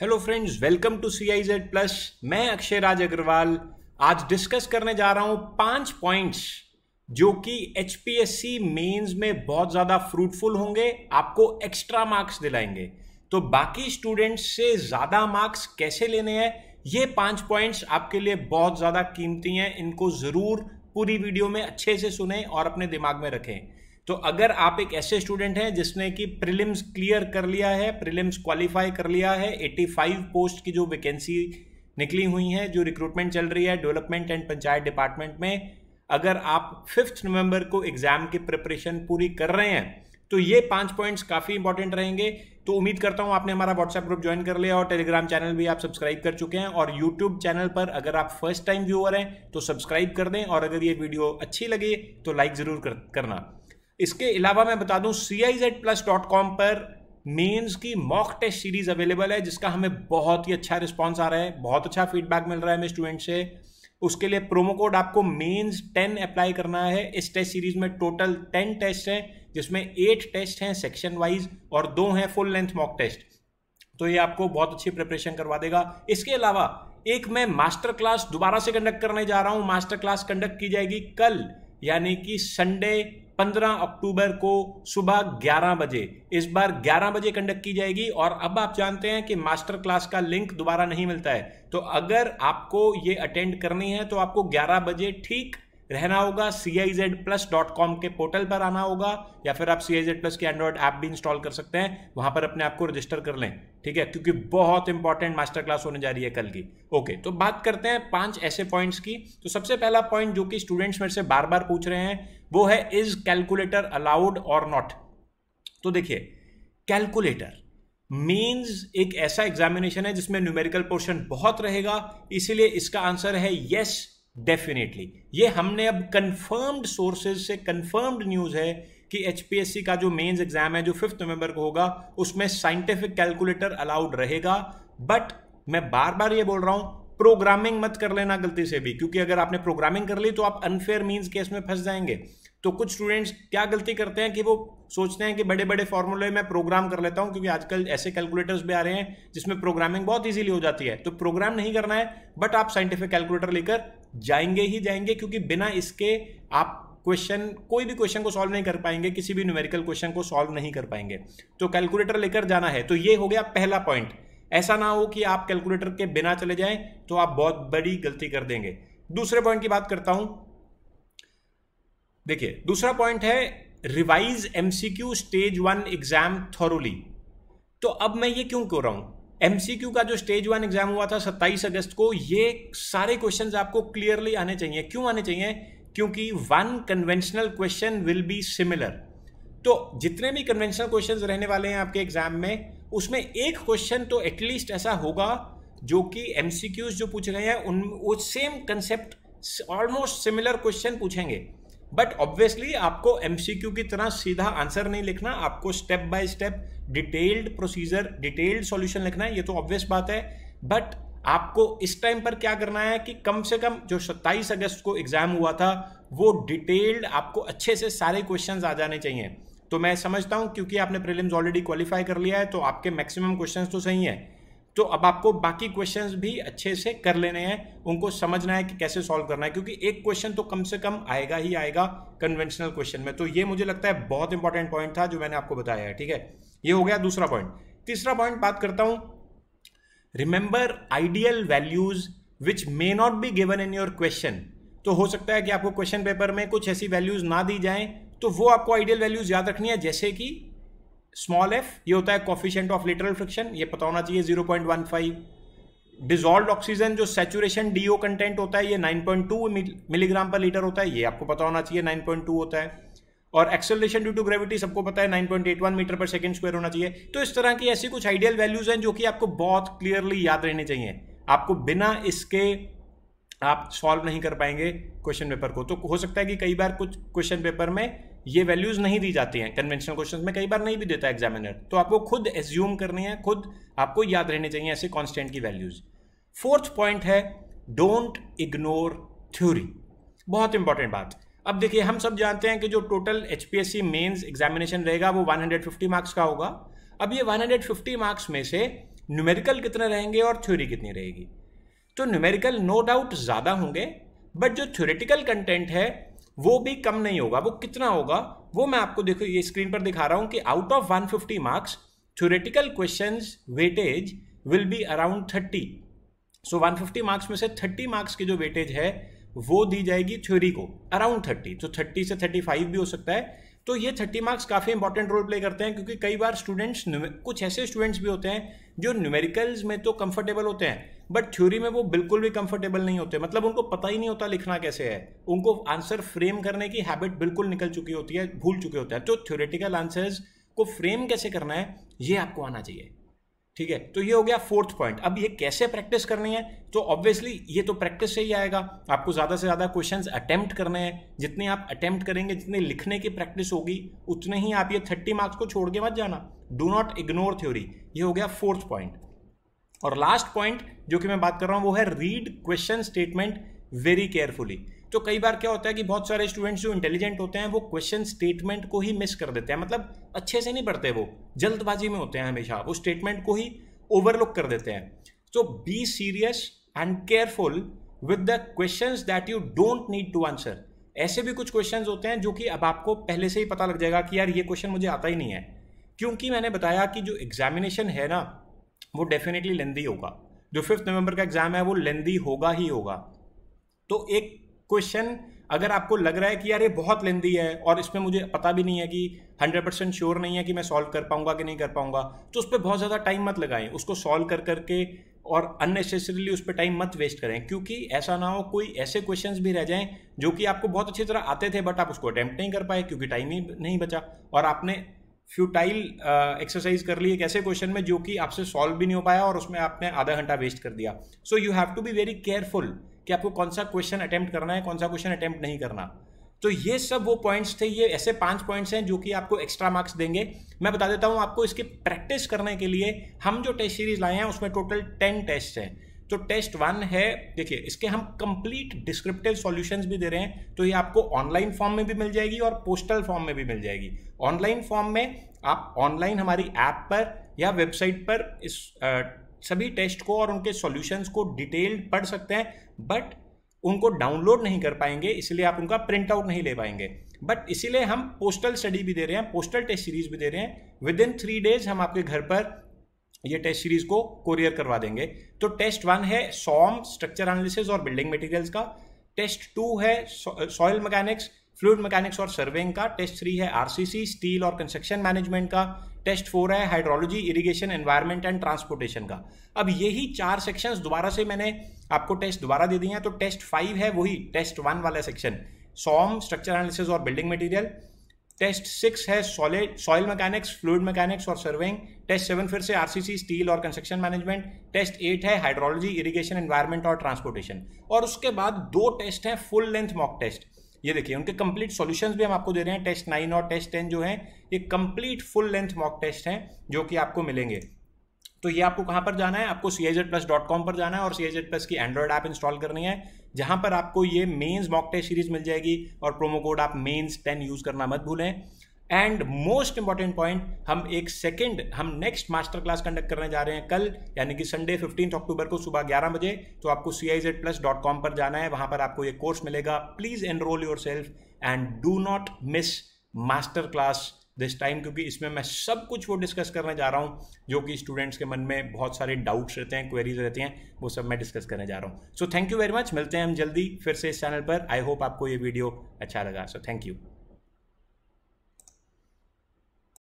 hello friends welcome to C I Z plus मैं अक्षय राज अग्रवाल आज discuss करने जा रहा हूं पांच पॉइंट्स जो कि H P S C mains में बहुत ज़्यादा फ्रूटफुल होंगे आपको एक्स्ट्रा मार्क्स दिलाएंगे तो बाकी स्टूडेंट्स से ज़्यादा मार्क्स कैसे लेने हैं ये पांच पॉइंट्स आपके लिए बहुत ज़्यादा कीमती हैं इनको ज़रूर पूरी वीडियो में अच्छे से सुने और अपने दिमाग में रखें तो अगर आप एक ऐसे स्टूडेंट हैं जिसने कि प्रीलिम्स क्लियर कर लिया है प्रीलिम्स क्वालिफाई कर लिया है 85 पोस्ट की जो वैकेंसी निकली हुई हैं जो रिक्रूटमेंट चल रही है डेवलपमेंट एंड पंचायत डिपार्टमेंट में अगर आप फिफ्थ नवंबर को एग्जाम की प्रिपरेशन पूरी कर रहे हैं तो ये पांच पॉइंट्स काफ़ी इंपॉर्टेंट रहेंगे तो उम्मीद करता हूँ आपने हमारा व्हाट्सएप ग्रुप ज्वाइन कर लिया और टेलीग्राम चैनल भी आप सब्सक्राइब कर चुके हैं और यूट्यूब चैनल पर अगर आप फर्स्ट टाइम व्यूअर हैं तो सब्सक्राइब कर दें और अगर ये वीडियो अच्छी लगी तो लाइक ज़रूर कर, करना इसके अलावा मैं बता दूं C I Z plus dot com पर मेंस की मॉक टेस्ट सीरीज अवेलेबल है जिसका हमें बहुत ही अच्छा रिस्पांस आ रहा है बहुत अच्छा फीडबैक मिल रहा है हमें स्टूडेंट से उसके लिए प्रोमो कोड आपको मेंस टेन अप्लाई करना है इस टेस्ट सीरीज में टोटल टेन टेस्ट हैं जिसमें एट टेस्ट हैं सेक्शन वाइज और दो हैं फुल लेंथ मॉक टेस्ट तो ये आपको बहुत अच्छी प्रिपरेशन करवा देगा इसके अलावा एक मैं मास्टर क्लास दोबारा से कंडक्ट करने जा रहा हूँ मास्टर क्लास कंडक्ट की जाएगी कल यानी कि संडे 15 अक्टूबर को सुबह 11 बजे इस बार 11 बजे कंडक्ट की जाएगी और अब आप जानते हैं कि मास्टर क्लास का लिंक दोबारा नहीं मिलता है तो अगर आपको ये अटेंड करनी है तो आपको 11 बजे ठीक रहना होगा C I Z plus dot com के पोर्टल पर आना होगा या फिर आप सी आई जेड प्लस की एंड्रॉयड ऐप भी इंस्टॉल कर सकते हैं वहां पर अपने आप को रजिस्टर कर लें ठीक है क्योंकि बहुत इंपॉर्टेंट मास्टर क्लास होने जा रही है कल की ओके तो बात करते हैं पांच ऐसे पॉइंट्स की तो सबसे पहला पॉइंट जो कि स्टूडेंट्स मेरे से बार बार पूछ रहे हैं वो है इज कैलकुलेटर अलाउड और नॉट तो देखिए कैलकुलेटर मीन्स एक ऐसा एग्जामिनेशन है जिसमें न्यूमेरिकल पोर्शन बहुत रहेगा इसीलिए इसका आंसर है यस डेफिनेटली ये हमने अब कंफर्म्ड सोर्सेज से कंफर्म्ड न्यूज़ है कि एचपीएससी का जो मेंस एग्जाम है जो फिफ्थ नवंबर को होगा उसमें साइंटिफिक कैलकुलेटर अलाउड रहेगा बट मैं बार बार ये बोल रहा हूं प्रोग्रामिंग मत कर लेना गलती से भी क्योंकि अगर आपने प्रोग्रामिंग कर ली तो आप अनफेयर मीन्स केस में फंस जाएंगे तो कुछ स्टूडेंट्स क्या गलती करते हैं कि वो सोचते हैं कि बड़े बड़े फॉर्मूले में प्रोग्राम कर लेता हूं क्योंकि आजकल ऐसे कैलकुलेटर्स भी आ रहे हैं जिसमें प्रोग्रामिंग बहुत ईजिली हो जाती है तो प्रोग्राम नहीं करना है बट आप साइंटिफिक कैलकुलेटर लेकर जाएंगे ही जाएंगे क्योंकि बिना इसके आप क्वेश्चन कोई भी क्वेश्चन को सॉल्व नहीं कर पाएंगे किसी भी न्यूमेरिकल क्वेश्चन को सॉल्व नहीं कर पाएंगे तो कैलकुलेटर लेकर जाना है तो ये हो गया पहला पॉइंट ऐसा ना हो कि आप कैलकुलेटर के बिना चले जाएं तो आप बहुत बड़ी गलती कर देंगे दूसरे पॉइंट की बात करता हूं देखिए दूसरा पॉइंट है revise MCQ stage one exam thoroughly तो अब मैं ये क्यों कह रहा हूं एमसीक्यू का जो स्टेज वन एग्जाम हुआ था 27 अगस्त को ये सारे क्वेश्चंस आपको क्लियरली आने चाहिए क्यों आने चाहिए क्योंकि one conventional question will be similar तो जितने भी कन्वेंशनल क्वेश्चंस रहने वाले हैं आपके एग्जाम में उसमें एक क्वेश्चन तो एटलीस्ट ऐसा होगा जो कि एमसीक्यूज जो पूछ रहे हैं उन वो same concept almost similar question पूछेंगे बट ऑब्वियसली आपको एमसीक्यू की तरह सीधा आंसर नहीं लिखना आपको step by step detailed procedure detailed solution लिखना है ये तो ऑब्वियस बात है बट आपको इस टाइम पर क्या करना है कि कम से कम जो 27 अगस्त को एग्जाम हुआ था वो डिटेल्ड आपको अच्छे से सारे क्वेश्चंस आ जाने चाहिए तो मैं समझता हूं क्योंकि आपने प्रीलिम्स ऑलरेडी क्वालिफाई कर लिया है तो आपके मैक्सिमम क्वेश्चंस तो सही हैं तो अब आपको बाकी क्वेश्चंस भी अच्छे से कर लेने हैं उनको समझना है कि कैसे सॉल्व करना है क्योंकि एक क्वेश्चन तो कम से कम आएगा ही आएगा कन्वेंशनल क्वेश्चन में तो ये मुझे लगता है बहुत इंपॉर्टेंट पॉइंट था जो मैंने आपको बताया है ठीक है ये हो गया दूसरा पॉइंट तीसरा पॉइंट बात करता हूं remember ideal values which may not be given in your question तो हो सकता है कि आपको क्वेश्चन पेपर में कुछ ऐसी वैल्यूज ना दी जाए तो वो आपको आइडियल वैल्यूज याद रखनी है जैसे कि स्मॉल एफ ये होता है कॉफिशेंट ऑफ लिटरल फ्रिक्शन ये पता होना चाहिए zero point one five dissolve oxygen जो सेचुरेशन डीओ कंटेंट होता है ये नाइन पॉइंट टू मिलीग्राम पर लीटर होता है ये आपको पता होना चाहिए नाइन पॉइंट टू होता है और एक्सेलरेशन ड्यू टू ग्रेविटी सबको पता है nine point eight one metre पर सेकेंड स्क्वायर होना चाहिए तो इस तरह की ऐसी कुछ आइडियल वैल्यूज हैं जो कि आपको बहुत क्लियरली याद रहने चाहिए आपको बिना इसके आप सॉल्व नहीं कर पाएंगे क्वेश्चन पेपर को तो हो सकता है कि कई बार कुछ क्वेश्चन पेपर में ये वैल्यूज नहीं दी जाती हैं कन्वेंशनल क्वेश्चन में कई बार नहीं भी देता एग्जामिनर तो आपको खुद एज्यूम करनी है खुद आपको याद रहने चाहिए ऐसे कॉन्स्टेंट की वैल्यूज फोर्थ पॉइंट है डोंट इग्नोर थ्योरी बहुत इंपॉर्टेंट बात अब देखिए हम सब जानते हैं कि जो total H P S C mains examination रहेगा वो 150 मार्क्स का होगा अब ये 150 मार्क्स में से न्यूमेरिकल कितने रहेंगे और थ्योरी कितनी रहेगी तो न्यूमेरिकल नो डाउट ज़्यादा होंगे बट जो थ्योरेटिकल कंटेंट है वो भी कम नहीं होगा वो कितना होगा वो मैं आपको देखो ये स्क्रीन पर दिखा रहा हूँ कि out of 150 marks theoretical question weightage will be around 30 so so 150 marks में से 30 मार्क्स की जो वेटेज है वो दी जाएगी थ्योरी को अराउंड 30 तो थर्टी 30 से 35 भी हो सकता है तो ये थर्टी मार्क्स काफ़ी इंपॉर्टेंट रोल प्ले करते हैं क्योंकि कई बार स्टूडेंट्स कुछ ऐसे स्टूडेंट्स भी होते हैं जो न्यूमेरिकल्स में तो कंफर्टेबल होते हैं बट थ्योरी में वो बिल्कुल भी कंफर्टेबल नहीं होते मतलब उनको पता ही नहीं होता लिखना कैसे है उनको आंसर फ्रेम करने की हैबिट बिल्कुल निकल चुकी होती है भूल चुके होते हैं तो थ्योरेटिकल आंसर्स को फ्रेम कैसे करना है ये आपको आना चाहिए ठीक है तो ये हो गया फोर्थ पॉइंट अब ये कैसे प्रैक्टिस करनी है तो ऑब्वियसली ये तो प्रैक्टिस से ही आएगा आपको ज़्यादा से ज़्यादा क्वेश्चंस अटैम्प्ट करने हैं जितने आप अटैम्प्ट करेंगे जितने लिखने की प्रैक्टिस होगी उतने ही आप ये थर्टी मार्क्स को छोड़ के मत जाना डू नॉट इग्नोर थ्योरी ये हो गया फोर्थ पॉइंट और लास्ट पॉइंट जो कि मैं बात कर रहा हूँ वो है read question statement very carefully तो कई बार क्या होता है कि बहुत सारे स्टूडेंट्स जो इंटेलिजेंट होते हैं वो क्वेश्चन स्टेटमेंट को ही मिस कर देते हैं मतलब अच्छे से नहीं पढ़ते वो जल्दबाजी में होते हैं हमेशा वो स्टेटमेंट को ही ओवरलुक कर देते हैं so be serious and careful with the question that you don't need to answer ऐसे भी कुछ क्वेश्चन होते हैं जो कि अब आपको पहले से ही पता लग जाएगा कि यार ये क्वेश्चन मुझे आता ही नहीं है क्योंकि मैंने बताया कि जो एग्जामिनेशन है ना वो डेफिनेटली लेंदी होगा जो फिफ्थ नवंबर का एग्जाम है वो लेंदी होगा ही होगा तो एक क्वेश्चन अगर आपको लग रहा है कि यार ये बहुत लेंदी है और इसमें मुझे पता भी नहीं है कि हंड्रेड परसेंट श्योर नहीं है कि मैं सॉल्व कर पाऊंगा कि नहीं कर पाऊंगा तो उस पर बहुत ज़्यादा टाइम मत लगाएं उसको सॉल्व कर करके और अननेसेसरीली उस पर टाइम मत वेस्ट करें क्योंकि ऐसा ना हो कोई ऐसे क्वेश्चन भी रह जाएं जो कि आपको बहुत अच्छी तरह आते थे बट आप उसको अटैम्प्ट नहीं कर पाए क्योंकि टाइम ही नहीं बचा और आपने फ्यूटाइल एक्सरसाइज uh, कर ली एक ऐसे क्वेश्चन में जो कि आपसे सॉल्व भी नहीं हो पाया और उसमें आपने आधा घंटा वेस्ट कर दिया so you have to be very careful कि आपको कौन सा क्वेश्चन अटैम्प्ट करना है कौन सा क्वेश्चन अटैम्प्ट नहीं करना तो ये सब वो पॉइंट्स थे ये ऐसे पांच पॉइंट्स हैं जो कि आपको एक्स्ट्रा मार्क्स देंगे मैं बता देता हूँ आपको इसके प्रैक्टिस करने के लिए हम जो टेस्ट सीरीज लाए हैं उसमें टोटल टेन टेस्ट हैं तो टेस्ट वन है देखिए इसके हम कंप्लीट डिस्क्रिप्टिव सॉल्यूशंस भी दे रहे हैं तो ये आपको ऑनलाइन फॉर्म में भी मिल जाएगी और पोस्टल फॉर्म में भी मिल जाएगी ऑनलाइन फॉर्म में आप ऑनलाइन हमारी ऐप पर या वेबसाइट पर इस आ, सभी टेस्ट को और उनके सॉल्यूशंस को डिटेल्ड पढ़ सकते हैं बट उनको डाउनलोड नहीं कर पाएंगे इसलिए आप उनका प्रिंट आउट नहीं ले पाएंगे बट इसीलिए हम पोस्टल स्टडी भी दे रहे हैं पोस्टल टेस्ट सीरीज भी दे रहे हैं विद इन थ्री डेज हम आपके घर पर ये टेस्ट सीरीज को कोरियर करवा देंगे तो टेस्ट वन है सॉम स्ट्रक्चर एनालिसिस और बिल्डिंग मटेरियल्स का टेस्ट टू है सॉइल मैकेनिक्स फ्लूड मैकेनिक्स और सर्विंग का टेस्ट थ्री है आरसीसी स्टील और कंस्ट्रक्शन मैनेजमेंट का टेस्ट फोर है hydrology irrigation environment and transportation का अब यही चार सेक्शंस दोबारा से मैंने आपको टेस्ट दोबारा दे दिए हैं तो टेस्ट फाइव है वही टेस्ट वन वाला सेक्शन सॉम स्ट्रक्चर एनालिसिस और बिल्डिंग मटेरियल टेस्ट सिक्स है solid soil mechanics fluid mechanics और सर्विंग टेस्ट सेवन फिर से आरसीसी स्टील और कंस्ट्रक्शन मैनेजमेंट टेस्ट एट है हाइड्रोलॉजी इरिगेशन एनवायरमेंट और ट्रांसपोर्टेशन और उसके बाद दो टेस्ट हैं फुल लेंथ मॉक टेस्ट ये देखिए उनके कंप्लीट सॉल्यूशंस भी हम आपको दे रहे हैं टेस्ट नाइन और टेस्ट टेन जो है ये complete full length mock test हैं जो कि आपको मिलेंगे तो ये आपको कहाँ पर जाना है आपको C I plus dot com पर जाना है और सी आई प्लस की एंड्रॉयड ऐप इंस्टॉल करनी है जहाँ पर आपको ये मेन्स मॉक टेस्ट सीरीज मिल जाएगी और प्रोमो कोड आप मेन्स टेन यूज़ करना मत भूलें एंड मोस्ट इंपॉर्टेंट पॉइंट हम एक सेकेंड हम नेक्स्ट मास्टर क्लास कंडक्ट करने जा रहे हैं कल यानी कि संडे फिफ्टीन अक्टूबर को सुबह ग्यारह बजे तो आपको C I Z plus dot com पर जाना है वहाँ पर आपको ये कोर्स मिलेगा please enrol yourself and do not miss master class this time क्योंकि इसमें मैं सब कुछ वो डिस्कस करने जा रहा हूँ जो कि स्टूडेंट्स के मन में बहुत सारे डाउट्स रहते हैं क्वेरीज रहती हैं वो सब मैं डिस्कस करने जा रहा हूँ so thank you very much मिलते हैं हम जल्दी फिर से इस चैनल पर आई होप आपको ये वीडियो अच्छा लगा सो थैंक यू